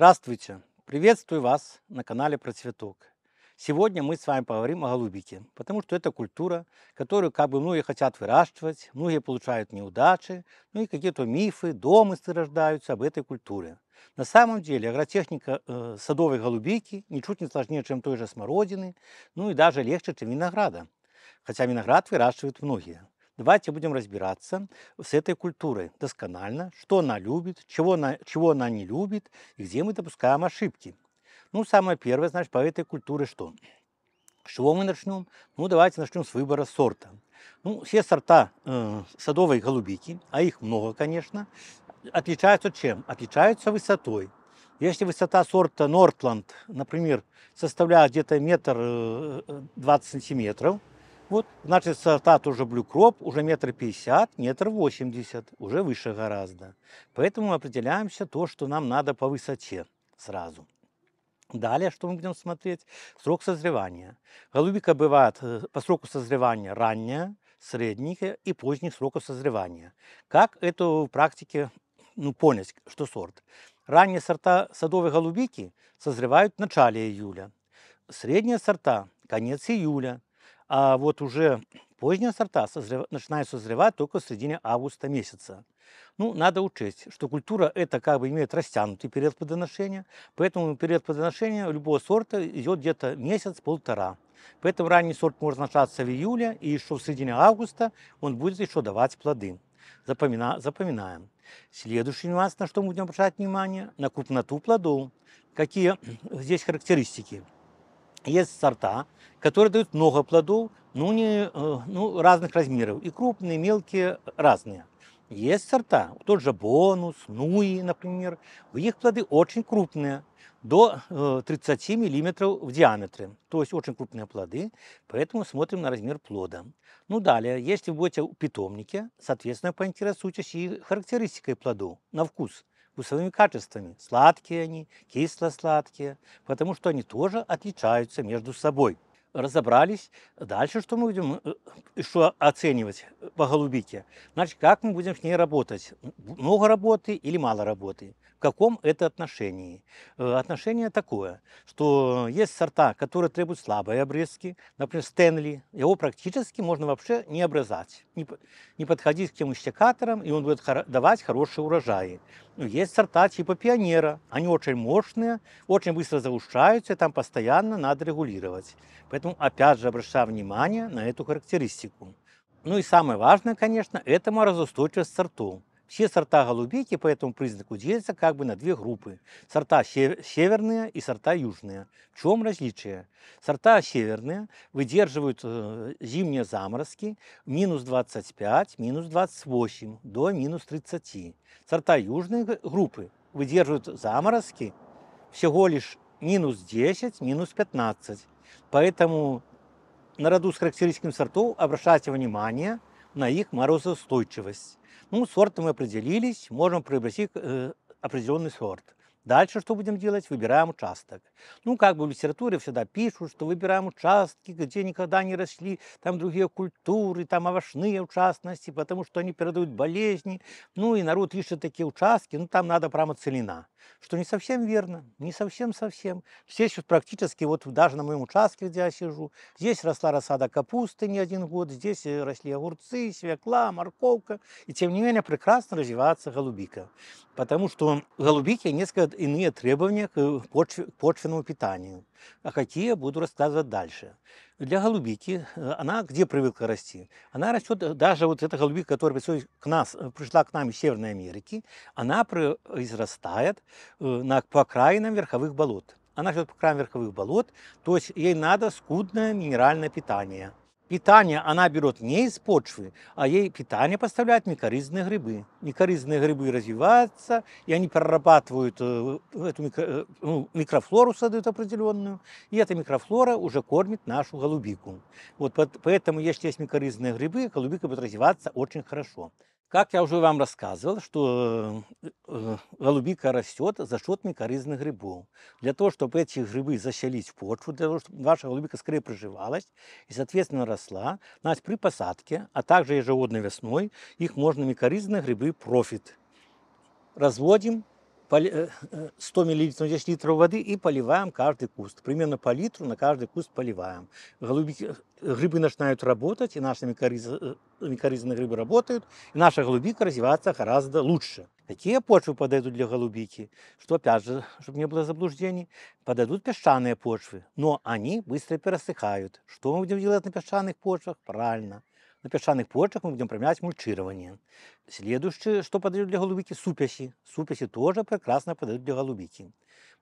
Здравствуйте! Приветствую вас на канале Процветок. Сегодня мы с вами поговорим о голубике, потому что это культура, которую как бы многие хотят выращивать, многие получают неудачи, ну и какие-то мифы, домыслы рождаются об этой культуре. На самом деле агротехника э, садовой голубики ничуть не сложнее, чем той же смородины, ну и даже легче, чем винограда. Хотя виноград выращивают многие. Давайте будем разбираться с этой культурой досконально, что она любит, чего она, чего она не любит и где мы допускаем ошибки. Ну, самое первое, значит, по этой культуре что? С чего мы начнем? Ну, давайте начнем с выбора сорта. Ну, все сорта э, садовой голубики, а их много, конечно, отличаются чем? Отличаются высотой. Если высота сорта Нортланд, например, составляет где-то метр э, э, двадцать сантиметров, вот, значит, сорта уже блюкроп уже метр пятьдесят, метр восемьдесят, уже выше гораздо. Поэтому мы определяемся то, что нам надо по высоте сразу. Далее, что мы будем смотреть? Срок созревания. Голубика бывает э, по сроку созревания ранняя, средних и поздних сроков созревания. Как это в практике ну, понять, что сорт? Ранние сорта садовой голубики созревают в начале июля. Средние сорта – конец июля. А вот уже поздние сорта созрев... начинают созревать только в середине августа месяца. Ну, надо учесть, что культура это как бы имеет растянутый период подоношения, поэтому период подоношения любого сорта идет где-то месяц-полтора. Поэтому ранний сорт может начаться в июле, и еще в середине августа он будет еще давать плоды. Запомина... Запоминаем. Следующий нюанс, на что мы будем обращать внимание, на крупноту плодов. Какие здесь характеристики? есть сорта, которые дают много плодов, ну, не, э, ну, разных размеров. И крупные, и мелкие, разные. Есть сорта, тот же бонус, нуи, например. у них плоды очень крупные, до 30 э, миллиметров в диаметре. То есть очень крупные плоды, поэтому смотрим на размер плода. Ну далее, если вы будете в питомнике, соответственно, поинтересуйтесь и характеристикой плоду, на вкус вкусовыми качествами. Сладкие они, кисло-сладкие, потому что они тоже отличаются между собой. Разобрались. Дальше что мы будем э, э, что оценивать по голубике? Значит, как мы будем с ней работать? Много работы или мало работы? каком это отношении? Э, отношение такое, что есть сорта, которые требуют слабой обрезки, например, Стэнли, его практически можно вообще не обрезать, не, не подходить к нему стекаторам, и он будет давать хорошие урожаи. Но ну, есть сорта типа пионера, они очень мощные, очень быстро заушаются, и там постоянно надо регулировать. Поэтому опять же обращаю внимание на эту характеристику. Ну и самое важное, конечно, это морозоустойчивость сорту. Все сорта голубики по этому признаку делятся как бы на две группы. Сорта северные и сорта южные. В чем различие? Сорта северные выдерживают э, зимние заморозки минус 25, минус 28 до минус 30. Сорта южные группы выдерживают заморозки всего лишь минус 10, минус 15. Поэтому наряду с характеристиками сортов обращайте внимание на их морозоустойчивость. Ну, сортом мы определились, можем приобрести э, определенный сорт. Дальше что будем делать? Выбираем участок. Ну, как бы в литературе всегда пишут, что выбираем участки, где никогда не росли, там другие культуры, там овощные участности, потому что они передают болезни. Ну, и народ ищет такие участки, ну, там надо прямо целина что не совсем верно, не совсем-совсем. Здесь вот практически, вот даже на моем участке, где я сижу, здесь росла рассада капусты не один год, здесь э, росли огурцы, свекла, морковка, и тем не менее прекрасно развивается голубика, потому что голубики несколько иные требования к почвенному питанию а какие буду рассказывать дальше. Для голубики, э, она где привыкла расти? Она растет, э, даже вот эта голубика, которая к нас, э, пришла к нам из Северной Америки, она произрастает на, по окраинам верховых болот. Она живет по краям верховых болот, то есть ей надо скудное минеральное питание питание она берет не из почвы, а ей питание поставляют микоризные грибы. Микоризные грибы развиваются, и они прорабатывают э, эту микро, э, ну, микрофлору, создают определенную, и эта микрофлора уже кормит нашу голубику. Вот поэтому, если есть микоризные грибы, голубика будет развиваться очень хорошо. Как я уже вам рассказывал, что э, э, голубика растет за счет микоризных грибов. Для того, чтобы эти грибы заселить в почву, для того, чтобы ваша голубика скорее приживалась и, соответственно, росла, значит, при посадке, а также ежегодной весной, их можно микоризные грибы профит. Разводим 100 э, э, мл литров воды и поливаем каждый куст. Примерно по литру на каждый куст поливаем. Голубики, э, грибы начинают работать, и наши микоризы, микоризные грибы работают, и наша голубика развивается гораздо лучше. Какие почвы подойдут для голубики? Что, опять же, чтобы не было заблуждений, подойдут песчаные почвы, но они быстро пересыхают. Что мы будем делать на песчаных почвах? Правильно, на песчаных почвах мы будем применять мульчирование. Следующее, что подойдет для голубики, супяси. Супяси тоже прекрасно подойдут для голубики.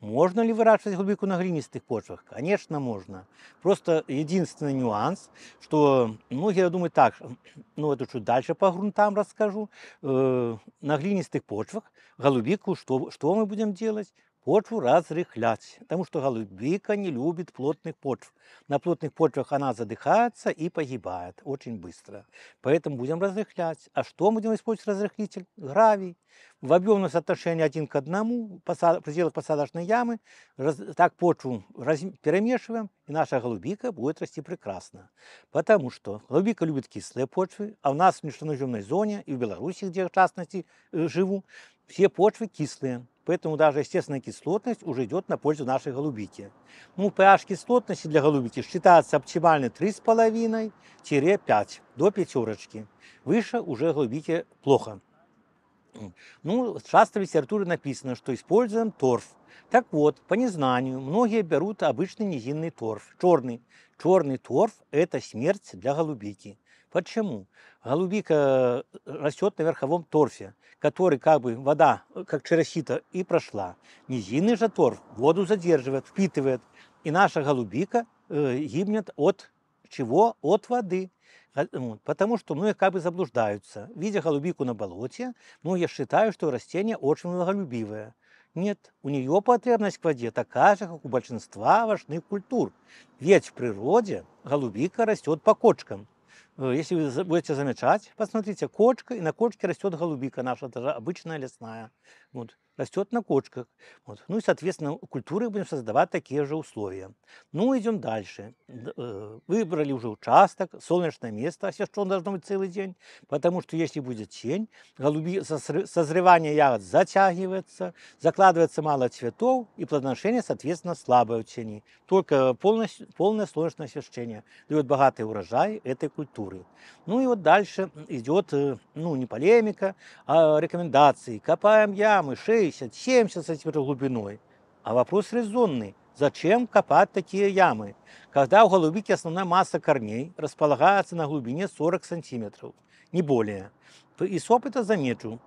Можно ли выращивать голубику на глинистых почвах? Конечно, можно. Просто единственный нюанс, что многие думают так, ну это чуть дальше по грунтам расскажу, э, на глинистых почвах голубику, что, что мы будем делать? почву разрыхлять, потому что голубика не любит плотных почв. На плотных почвах она задыхается и погибает очень быстро. Поэтому будем разрыхлять. А что будем использовать разрыхлитель? Гравий. В объемном соотношении один к одному, в пределах посадочной ямы, раз, так почву раз, перемешиваем, и наша голубика будет расти прекрасно. Потому что голубика любит кислые почвы, а у нас в нефтяноземной зоне, и в Беларуси, где в частности э, живу, все почвы кислые, поэтому даже естественная кислотность уже идет на пользу нашей голубики. Ну, pH кислотности для голубики считается оптимально 3,5-5, до пятерочки. Выше уже голубики плохо. Ну, часто в литературе написано, что используем торф. Так вот, по незнанию многие берут обычный низинный торф, черный. Черный торф – это смерть для голубики. Почему? Голубика э, растет на верховом торфе, который как бы вода, э, как через и прошла. Низинный же торф воду задерживает, впитывает. И наша голубика э, гибнет от чего? От воды. Э, потому что многие ну, как бы заблуждаются. Видя голубику на болоте, ну, я считаю, что растение очень влаголюбивое. Нет, у нее потребность к воде такая же, как у большинства важных культур. Ведь в природе голубика растет по кочкам – Э, если вы будете замечать, посмотрите, кочка, и на кочке растет голубика наша, даже обычная лесная. Вот растет на кочках. Вот. Ну и, соответственно, культуры будем создавать такие же условия. Ну, идем дальше. Э, выбрали уже участок, солнечное место, все что он должно быть целый день, потому что если будет тень, голуби, созревание ягод затягивается, закладывается мало цветов, и плодоношение, соответственно, слабое в тени. Только полностью, полное солнечное освещение дает богатый урожай этой культуры. Ну и вот дальше идет, э, ну, не полемика, а рекомендации. Копаем ямы, шеи, 60, 70 сантиметров глубиной. А вопрос резонный. Зачем копать такие ямы, когда у голубики основная масса корней располагается на глубине 40 сантиметров, не более? То и с опыта замечу,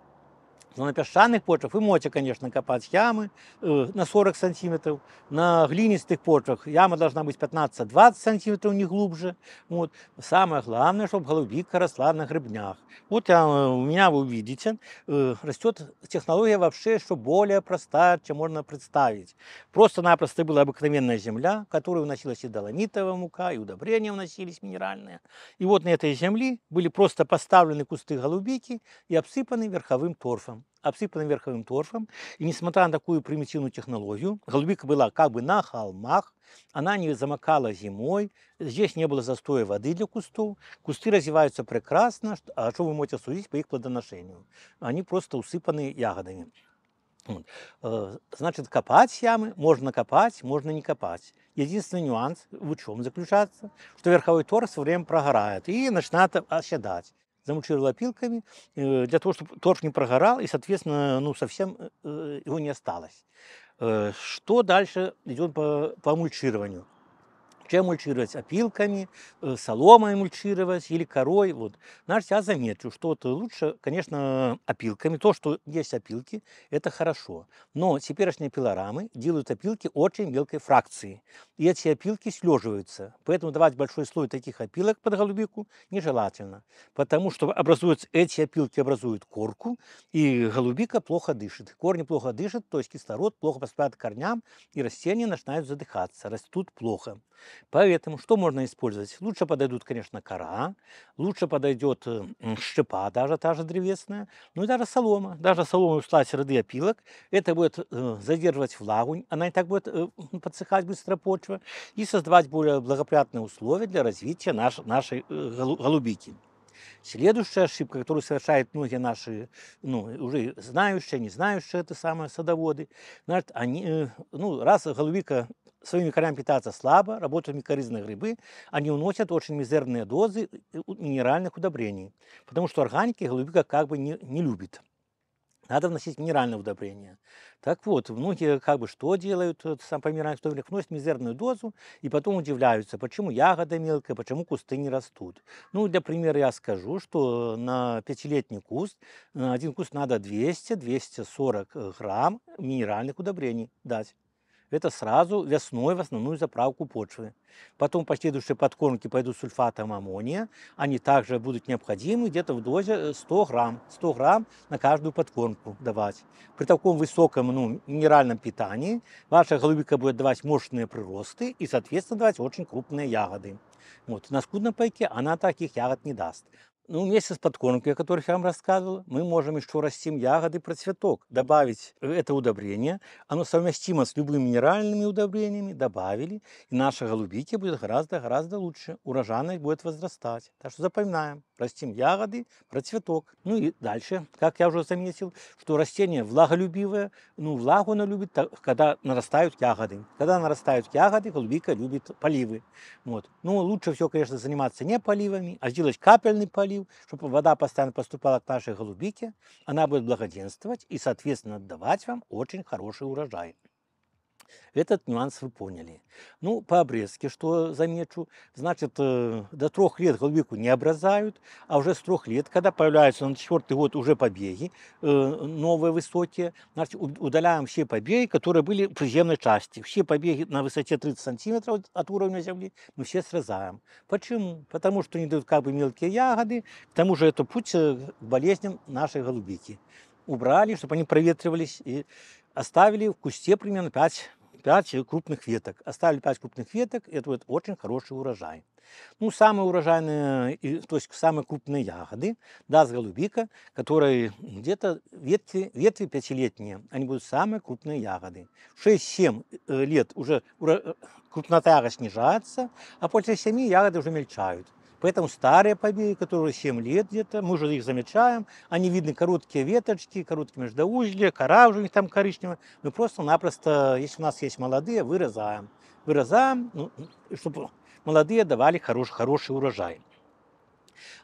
на пясчаных почвах вы можете, конечно, копать ямы э, на 40 сантиметров. На глинистых почвах яма должна быть 15-20 сантиметров, не глубже. Вот. Самое главное, чтобы голубика росла на грибнях. Вот я, э, у меня вы увидите, э, растет технология вообще еще более простая, чем можно представить. Просто-напросто была обыкновенная земля, в которую вносилась и доломитовая мука, и удобрения вносились минеральные. И вот на этой земле были просто поставлены кусты голубики и обсыпаны верховым торфом обсыпанным верховым торфом. И несмотря на такую примитивную технологию, голубика была как бы на холмах, она не замокала зимой, здесь не было застоя воды для кустов, кусты развиваются прекрасно, а что вы можете судить по их плодоношению? Они просто усыпаны ягодами. Э, значит, копать ямы можно копать, можно не копать. Единственный нюанс в чем заключается, что верховой торс со временем прогорает и начинает оседать замульчировал опилками, э, для того, чтобы торф не прогорал, и, соответственно, ну, совсем э, э, его не осталось. Что дальше идет по, по мульчированию? Чем мульчировать? Опилками, а э, соломой мульчировать или корой. Вот. Значит, ну, я заметил, что вот лучше, конечно, опилками. А то, что есть опилки, это хорошо. Но теперешние пилорамы делают опилки очень мелкой фракции. И эти опилки слеживаются. Поэтому давать большой слой таких опилок под голубику нежелательно. Потому что образуются, эти опилки образуют корку, и голубика плохо дышит. Корни плохо дышат, то есть кислород плохо поступает к корням, и растения начинают задыхаться, растут плохо. Поэтому что можно использовать? Лучше подойдут, конечно, кора, лучше подойдет эм, щепа, даже та же древесная, ну и даже солома. Даже солома ушла с ряды опилок. Это будет э, задерживать влагу, она и так будет э, подсыхать быстро почва и создавать более благоприятные условия для развития наш, нашей э, голубики. Следующая ошибка, которую совершают многие наши, ну, уже знающие, не знающие это самое садоводы, значит, они, э, ну, раз голубика своими корнями питаться слабо, работают микоризные грибы, они уносят очень мизерные дозы э, минеральных удобрений, потому что органики голубика как бы не, не любит. Надо вносить минеральное удобрение. Так вот, многие как бы что делают, э, сам по минеральных удобрениях, вносят мизерную дозу и потом удивляются, почему ягода мелкая, почему кусты не растут. Ну, для примера я скажу, что на пятилетний куст, на э, один куст надо 200-240 э, грамм минеральных удобрений дать это сразу весной в основную заправку почвы. Потом последующие подкормки пойдут сульфатом аммония. Они также будут необходимы где-то в дозе 100 э, грамм. 100 грамм на каждую подкормку давать. При таком высоком ну, минеральном питании ваша голубика будет давать мощные приросты и, соответственно, давать очень крупные ягоды. Вот. На скудном пайке она таких ягод не даст. Ну, вместе с подкормкой, о которых я вам рассказывал, мы можем еще растим ягоды про цветок. Добавить э, это удобрение, оно совместимо с любыми минеральными удобрениями, добавили, и наша голубики будет гораздо-гораздо лучше, урожайность будет возрастать. Так что запоминаем, растим ягоды про цветок. Ну и дальше, как я уже заметил, что растение влаголюбивое, ну влагу оно любит, когда нарастают ягоды. Когда нарастают ягоды, голубика любит поливы. Вот. Ну, лучше все, конечно, заниматься не поливами, а сделать капельный полив, ручьев, чтобы вода постоянно поступала к нашей голубике, она будет благоденствовать и, соответственно, давать вам очень хороший урожай. Этот нюанс вы поняли. Ну, по обрезке, что замечу, значит, э, до трех лет голубику не образают, а уже с трех лет, когда появляются на четвертый год уже побеги, э, новые высокие, значит, удаляем все побеги, которые были в приземной части. Все побеги на высоте 30 сантиметров от уровня земли мы все срезаем. Почему? Потому что они дают как бы мелкие ягоды, к тому же это путь э, к болезням нашей голубики убрали, чтобы они проветривались и оставили в кусте примерно 5, 5 крупных веток. Оставили 5 крупных веток, это будет очень хороший урожай. Ну, самые урожайные, то есть самые крупные ягоды, даст голубика, которые где-то ветви, ветви пятилетние, они будут самые крупные ягоды. 6-7 э, лет уже э, крупнота ягод снижается, а после 7 ягоды уже мельчают. Поэтому старые побеги, которые 7 лет где-то, мы уже их замечаем, они видны короткие веточки, короткие междоузлия, кора уже у них там коричневая. Мы просто-напросто, если у нас есть молодые, вырезаем. Вырезаем, ну, чтобы молодые давали хороший, хороший урожай.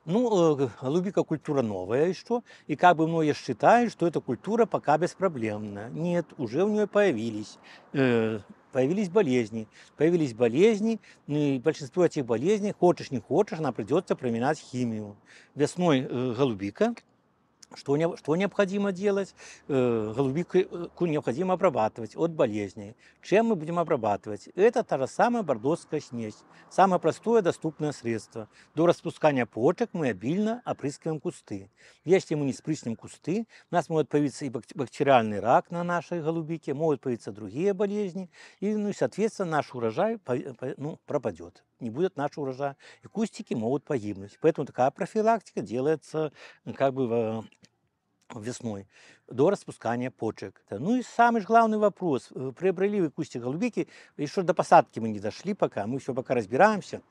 Ну, э, голубика культура новая еще, и как бы многие считают, что эта культура пока беспроблемна. Нет, уже у нее появились э, появились болезни. Появились болезни, ну и большинство этих болезней, хочешь не хочешь, нам придется применять химию. Весной э, голубика, что, что необходимо делать? Э, голубику э, необходимо обрабатывать от болезней. Чем мы будем обрабатывать? Это та же самая бордовская смесь. Самое простое доступное средство. До распускания почек мы обильно опрыскиваем кусты. Если мы не спрыснем кусты, у нас могут появиться и бактериальный рак на нашей голубике, могут появиться другие болезни, и, ну, и соответственно, наш урожай ну, пропадет не будет нашего урожая, и кустики могут погибнуть. Поэтому такая профилактика делается как бы весной до распускания почек. Ну и самый же главный вопрос. Э, приобрели вы кустик голубики, еще до посадки мы не дошли пока, мы еще пока разбираемся.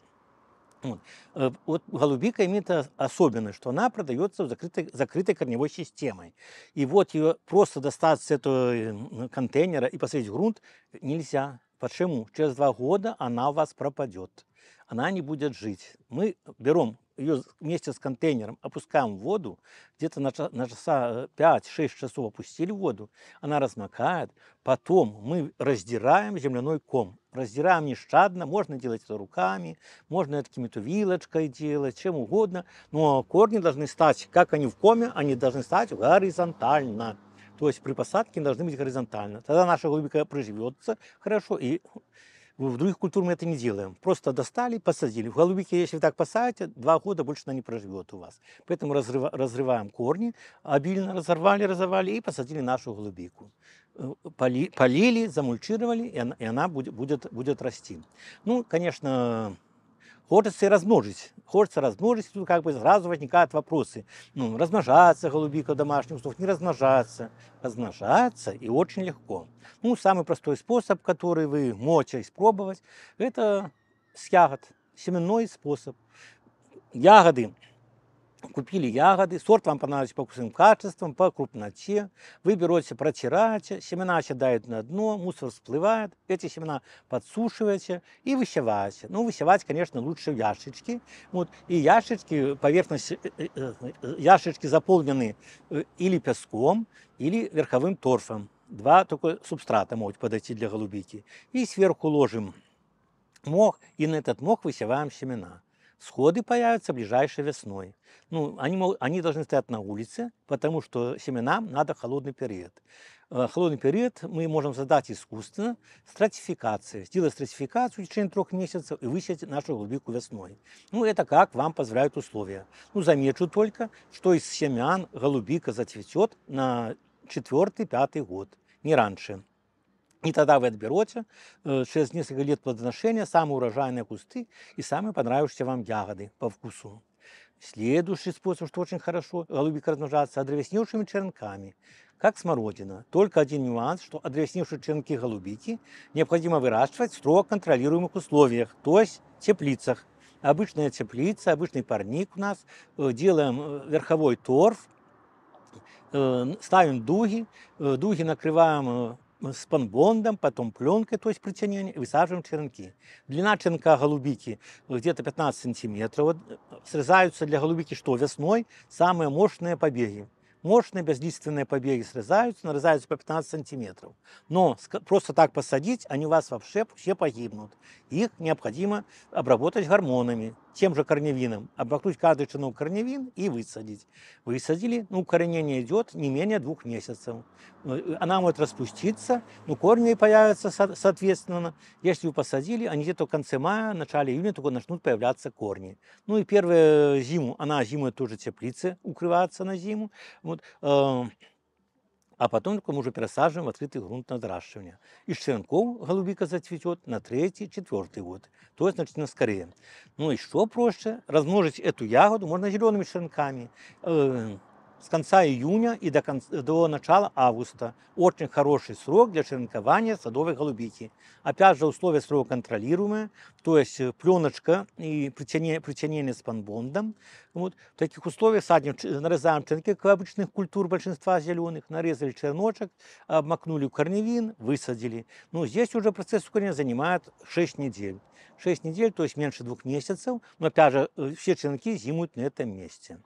Вот. Э, вот голубика имеет особенность, что она продается в закрытой, закрытой корневой системой. И вот ее просто достать с этого э, контейнера и посадить в грунт нельзя. Почему? Через два года она у вас пропадет она не будет жить. Мы берем ее вместе с контейнером, опускаем в воду, где-то на, на часа 5-6 э, часов опустили в воду, она размокает, потом мы раздираем земляной ком. Раздираем нещадно, можно делать это руками, можно это какими-то вилочкой делать, чем угодно, но корни должны стать, как они в коме, они должны стать горизонтально. То есть при посадке должны быть горизонтально. Тогда наша глубика приживется хорошо и в других культурах мы это не делаем. Просто достали, посадили. В голубике, если вы так посадите, два года больше она не проживет у вас. Поэтому разрыва, разрываем корни, обильно разорвали, разорвали и посадили нашу голубику. Э, поли, полили, замульчировали, и она, и она будет, будет, будет расти. Ну, конечно, Хочется размножить. Хочется размножить, тут ну, как бы сразу возникают вопросы. Ну, размножаться голубика в домашних условиях, не размножаться. Размножаться и очень легко. Ну, самый простой способ, который вы можете испробовать, это с ягод, семенной способ. Ягоды купили ягоды, сорт вам понравится по вкусовым качествам, по крупноте. Вы берете, протираете, семена оседают на дно, мусор всплывает, эти семена подсушиваете и высеваете. Ну, высевать, конечно, лучше в яшечки. Вот. И яшечки, поверхность э, э, э, яшечки заполнены или песком, или верховым торфом. Два только субстрата могут подойти для голубики. И сверху ложим мох, и на этот мох высеваем семена. Сходы появятся ближайшей весной. Ну, они, они должны стоять на улице, потому что семенам надо холодный период. Э, холодный период мы можем создать искусственно, стратификация. Сделать стратификацию в течение трех месяцев и высеять нашу голубику весной. Ну, это как вам позволяют условия. Ну, замечу только, что из семян голубика зацветет на четвертый-пятый год, не раньше. И тогда вы отберете э, через несколько лет плодоношения самые урожайные кусты и самые понравившиеся вам ягоды по вкусу. Следующий способ, что очень хорошо голубик размножаться, одревесневшими черенками, как смородина. Только один нюанс, что одревесневшие черенки голубики необходимо выращивать в строго контролируемых условиях, то есть теплицах. Обычная теплица, обычный парник у нас, э, делаем э, верховой торф, ставим дуги, дуги накрываем с панбондом, потом пленкой, то есть притянение, высаживаем черенки. Длина черенка голубики ну, где-то 15 сантиметров. Вот э, срезаются для голубики что? Весной самые мощные побеги мощные бездейственные побеги срезаются, нарезаются по 15 сантиметров. Но просто так посадить, они у вас вообще все погибнут. Их необходимо обработать гормонами, тем же корневином. Обмакнуть каждый чинок корневин и высадить. Высадили, ну, коренение идет не менее двух месяцев. Ну, э, она может распуститься, но ну, корни появятся соответственно. Если вы посадили, они где-то в конце мая, начале июня только начнут появляться корни. Ну и первую зиму, она зимой тоже теплицы укрывается на зиму. Вот, э, а потом только мы уже пересаживаем в открытый грунт на взращивание. Из черенков голубика зацветет на третий, четвертый год. То есть значительно скорее. Ну и что проще, размножить эту ягоду можно зелеными черенками. Э, с конца июня и до, конца, до начала августа. Очень хороший срок для черенкования садовой голубики. Опять же, условия срока контролируемые, то есть э, пленочка и притянение, притянение с панбондом. Вот. В таких условиях садим, нарезаем черенки, как обычных культур большинства зеленых, нарезали черночек, обмакнули в корневин, высадили. Но здесь уже процесс ускорения занимает 6 недель. 6 недель, то есть меньше двух месяцев, но опять же э, все черенки зимуют на этом месте.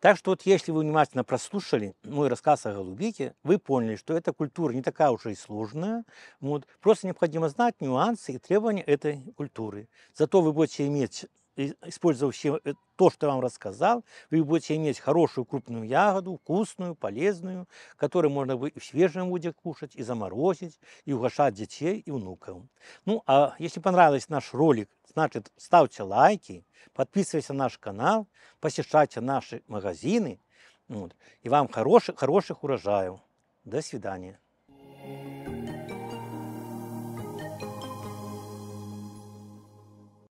Так что вот если вы внимательно прослушали мой рассказ о голубике, вы поняли, что эта культура не такая уж и сложная. Вот. Просто необходимо знать нюансы и требования этой культуры. Зато вы будете иметь использовав э, то, что я вам рассказал, вы будете иметь хорошую крупную ягоду, вкусную, полезную, которую можно и в свежем виде кушать, и заморозить, и угощать детей и внуков. Ну, а если понравился наш ролик, значит, ставьте лайки, подписывайтесь на наш канал, посещайте наши магазины, вот, и вам хороших, хороших урожаев. До свидания.